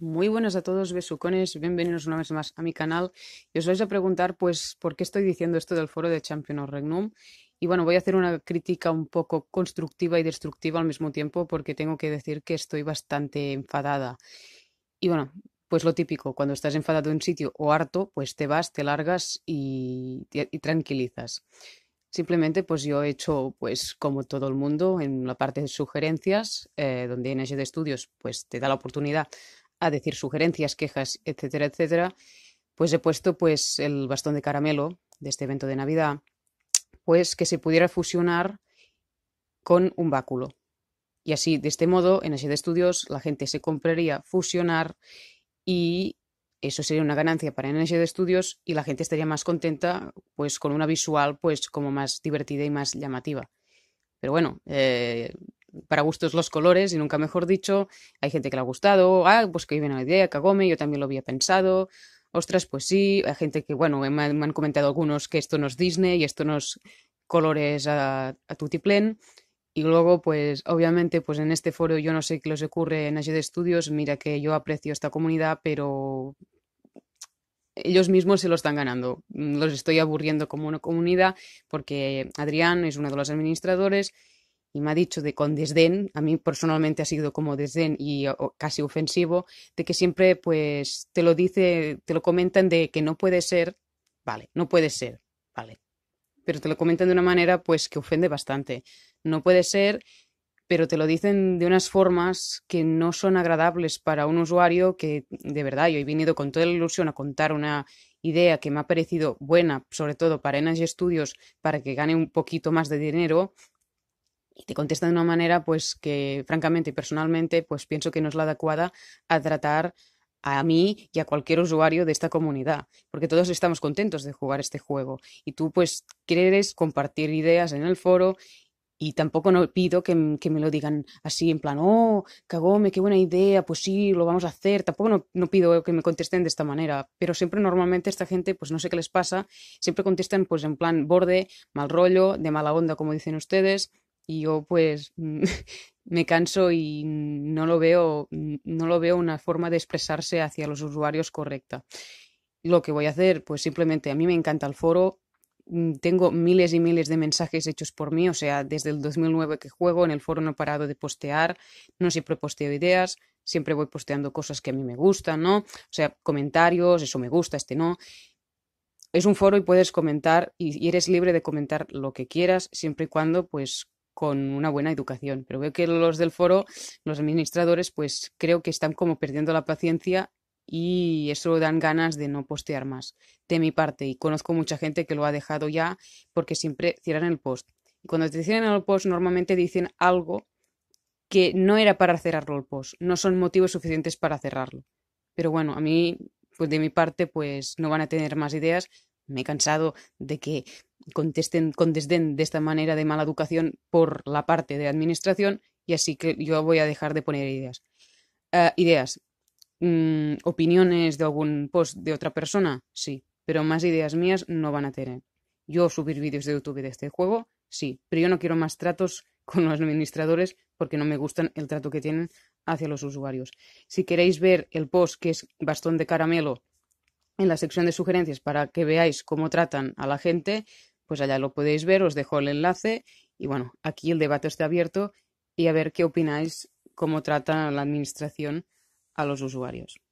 Muy buenas a todos, besucones, bienvenidos una vez más a mi canal. Y os vais a preguntar, pues, ¿por qué estoy diciendo esto del foro de Champion of Regnum? Y bueno, voy a hacer una crítica un poco constructiva y destructiva al mismo tiempo, porque tengo que decir que estoy bastante enfadada. Y bueno, pues lo típico, cuando estás enfadado en un sitio o harto, pues te vas, te largas y, tranquilizas. Simplemente, pues yo he hecho, pues como todo el mundo, en la parte de sugerencias, eh, donde NG de Estudios, pues te da la oportunidad a decir sugerencias, quejas, etcétera, etcétera, pues he puesto pues el bastón de caramelo de este evento de Navidad, pues que se pudiera fusionar con un báculo. Y así, de este modo, en de estudios la gente se compraría fusionar y eso sería una ganancia para de estudios y la gente estaría más contenta pues con una visual pues como más divertida y más llamativa. Pero bueno, eh, para gustos los colores y nunca mejor dicho, hay gente que le ha gustado, ah, pues qué buena idea, cagóme, yo también lo había pensado, ostras, pues sí, hay gente que, bueno, me han, comentado algunos que esto no es Disney y esto no es colores a, a Y luego, pues obviamente, pues en este foro yo no sé qué les ocurre en de Studios, mira que yo aprecio esta comunidad, pero ellos mismos se lo están ganando. Los estoy aburriendo como una comunidad porque Adrián es uno de los administradores y me ha dicho de con desdén, a mí personalmente ha sido como desdén y casi ofensivo, de que siempre pues te lo dice, te lo comentan de que no puede ser, vale, no puede ser, vale. Pero te lo comentan de una manera pues que ofende bastante. No puede ser, pero te lo dicen de unas formas que no son agradables para un usuario que de verdad yo he venido con toda la ilusión a contar una idea que me ha parecido buena, sobre todo para Energy Studios, para que gane un poquito más de dinero y te contesta de una manera pues que francamente y personalmente pues pienso que no es la adecuada a tratar a mí y a cualquier usuario de esta comunidad, porque todos estamos contentos de jugar este juego y tú pues quieres compartir ideas en el foro y tampoco no pido que, me lo digan así en plan, oh, cagome, qué buena idea, pues sí, lo vamos a hacer, tampoco no, no, pido que me contesten de esta manera, pero siempre normalmente esta gente, pues no sé qué les pasa, siempre contestan pues en plan borde, mal rollo, de mala onda como dicen ustedes, y yo pues mm, me canso y no lo veo, no lo veo una forma de expresarse hacia los usuarios correcta. Lo que voy a hacer, pues simplemente a mí me encanta el foro, mm, tengo miles y miles de mensajes hechos por mí, o sea, desde el 2009 que juego, en el foro no he parado de postear, no siempre posteo ideas, siempre voy posteando cosas que a mí me gustan, ¿no? O sea, comentarios, eso me gusta, este no. Es un foro y puedes comentar y, eres libre de comentar lo que quieras, siempre y cuando pues con una buena educación. Pero veo que los del foro, los administradores, pues creo que están como perdiendo la paciencia y eso dan ganas de no postear más de mi parte. Y conozco mucha gente que lo ha dejado ya porque siempre cierran el post. Y cuando te cierran el post normalmente dicen algo que no era para cerrarlo el post. No son motivos suficientes para cerrarlo. Pero bueno, a mí, pues de mi parte, pues no van a tener más ideas. Me he cansado de que contesten con desdén de esta manera de mala educación por la parte de administración y así que yo voy a dejar de poner ideas. Ah, ideas. Mm, opiniones de algún post de otra persona, sí, pero más ideas mías no van a tener. Yo subir vídeos de YouTube de este juego, sí, pero yo no quiero más tratos con los administradores porque no me gustan el trato que tienen hacia los usuarios. Si queréis ver el post que es bastón de caramelo en la sección de sugerencias para que veáis cómo tratan a la gente, pues allá lo podéis ver, os dejo el enlace y bueno, aquí el debate está abierto y a ver qué opináis cómo trata la administración a los usuarios.